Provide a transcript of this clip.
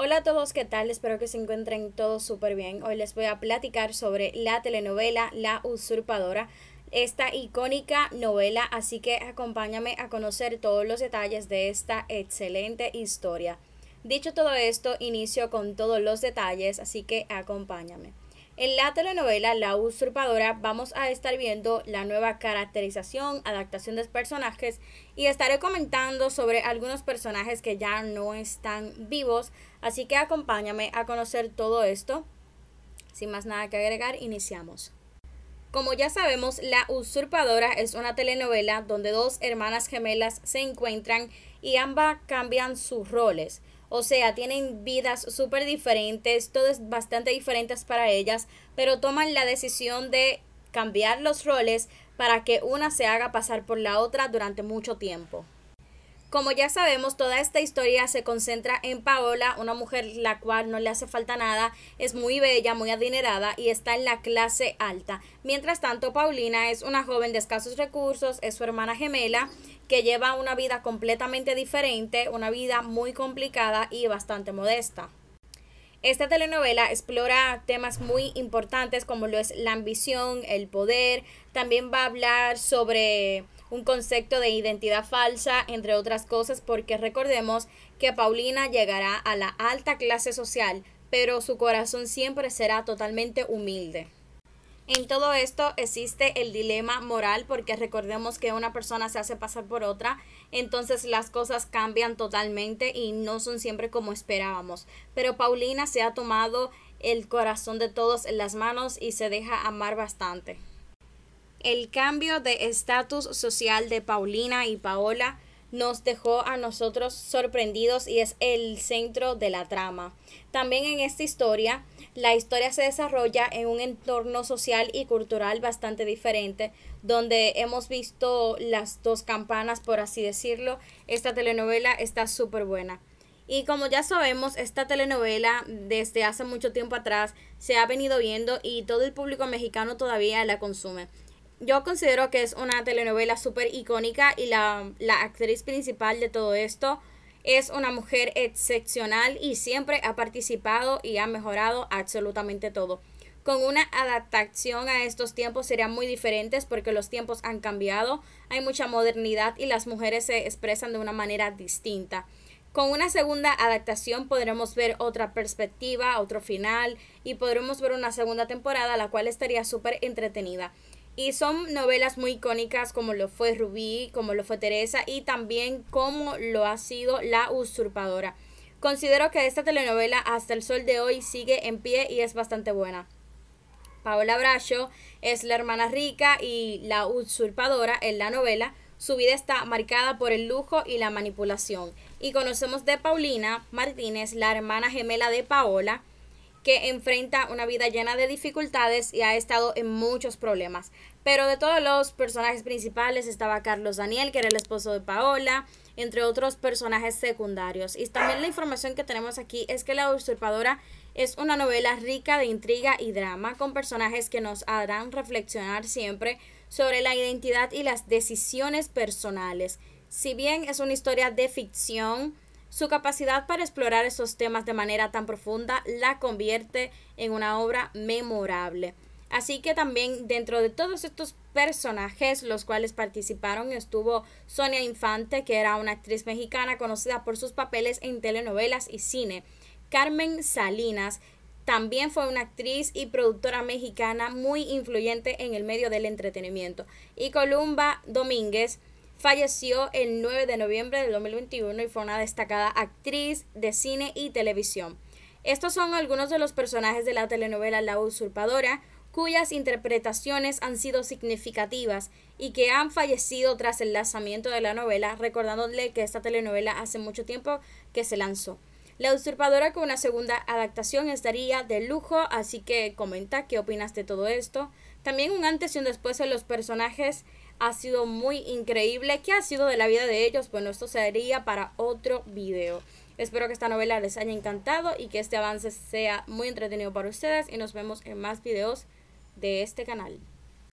Hola a todos, ¿qué tal? Espero que se encuentren todos súper bien. Hoy les voy a platicar sobre la telenovela La Usurpadora, esta icónica novela, así que acompáñame a conocer todos los detalles de esta excelente historia. Dicho todo esto, inicio con todos los detalles, así que acompáñame. En la telenovela La Usurpadora vamos a estar viendo la nueva caracterización, adaptación de personajes y estaré comentando sobre algunos personajes que ya no están vivos, así que acompáñame a conocer todo esto. Sin más nada que agregar, iniciamos. Como ya sabemos, La Usurpadora es una telenovela donde dos hermanas gemelas se encuentran y ambas cambian sus roles. O sea, tienen vidas súper diferentes, todo es bastante diferentes para ellas, pero toman la decisión de cambiar los roles para que una se haga pasar por la otra durante mucho tiempo. Como ya sabemos, toda esta historia se concentra en Paola, una mujer la cual no le hace falta nada, es muy bella, muy adinerada y está en la clase alta. Mientras tanto, Paulina es una joven de escasos recursos, es su hermana gemela, que lleva una vida completamente diferente, una vida muy complicada y bastante modesta. Esta telenovela explora temas muy importantes como lo es la ambición, el poder, también va a hablar sobre un concepto de identidad falsa, entre otras cosas, porque recordemos que Paulina llegará a la alta clase social, pero su corazón siempre será totalmente humilde. En todo esto existe el dilema moral porque recordemos que una persona se hace pasar por otra, entonces las cosas cambian totalmente y no son siempre como esperábamos. Pero Paulina se ha tomado el corazón de todos en las manos y se deja amar bastante el cambio de estatus social de Paulina y Paola nos dejó a nosotros sorprendidos y es el centro de la trama. También en esta historia, la historia se desarrolla en un entorno social y cultural bastante diferente, donde hemos visto las dos campanas, por así decirlo. Esta telenovela está súper buena. Y como ya sabemos, esta telenovela desde hace mucho tiempo atrás se ha venido viendo y todo el público mexicano todavía la consume yo considero que es una telenovela súper icónica y la, la, actriz principal de todo esto es una mujer excepcional y siempre ha participado y ha mejorado absolutamente todo. Con una adaptación a estos tiempos serían muy diferentes porque los tiempos han cambiado, hay mucha modernidad y las mujeres se expresan de una manera distinta. Con una segunda adaptación podremos ver otra perspectiva, otro final y podremos ver una segunda temporada la cual estaría súper entretenida. Y son novelas muy icónicas como lo fue Rubí, como lo fue Teresa y también como lo ha sido La Usurpadora. Considero que esta telenovela hasta el sol de hoy sigue en pie y es bastante buena. Paola Bracho es la hermana rica y la usurpadora en la novela. Su vida está marcada por el lujo y la manipulación. Y conocemos de Paulina Martínez, la hermana gemela de Paola, que enfrenta una vida llena de dificultades y ha estado en muchos problemas. Pero de todos los personajes principales estaba Carlos Daniel, que era el esposo de Paola, entre otros personajes secundarios. Y también la información que tenemos aquí es que La Usurpadora es una novela rica de intriga y drama, con personajes que nos harán reflexionar siempre sobre la identidad y las decisiones personales. Si bien es una historia de ficción, su capacidad para explorar esos temas de manera tan profunda la convierte en una obra memorable. Así que también dentro de todos estos personajes los cuales participaron estuvo Sonia Infante, que era una actriz mexicana conocida por sus papeles en telenovelas y cine. Carmen Salinas, también fue una actriz y productora mexicana muy influyente en el medio del entretenimiento. Y Columba Domínguez, falleció el 9 de noviembre del 2021 y fue una destacada actriz de cine y televisión. Estos son algunos de los personajes de la telenovela La Usurpadora, cuyas interpretaciones han sido significativas y que han fallecido tras el lanzamiento de la novela, recordándole que esta telenovela hace mucho tiempo que se lanzó. La usurpadora con una segunda adaptación estaría de lujo, así que comenta qué opinas de todo esto. También un antes y un después de los personajes ha sido muy increíble. ¿Qué ha sido de la vida de ellos? Bueno, esto sería para otro video. Espero que esta novela les haya encantado y que este avance sea muy entretenido para ustedes y nos vemos en más videos de este canal.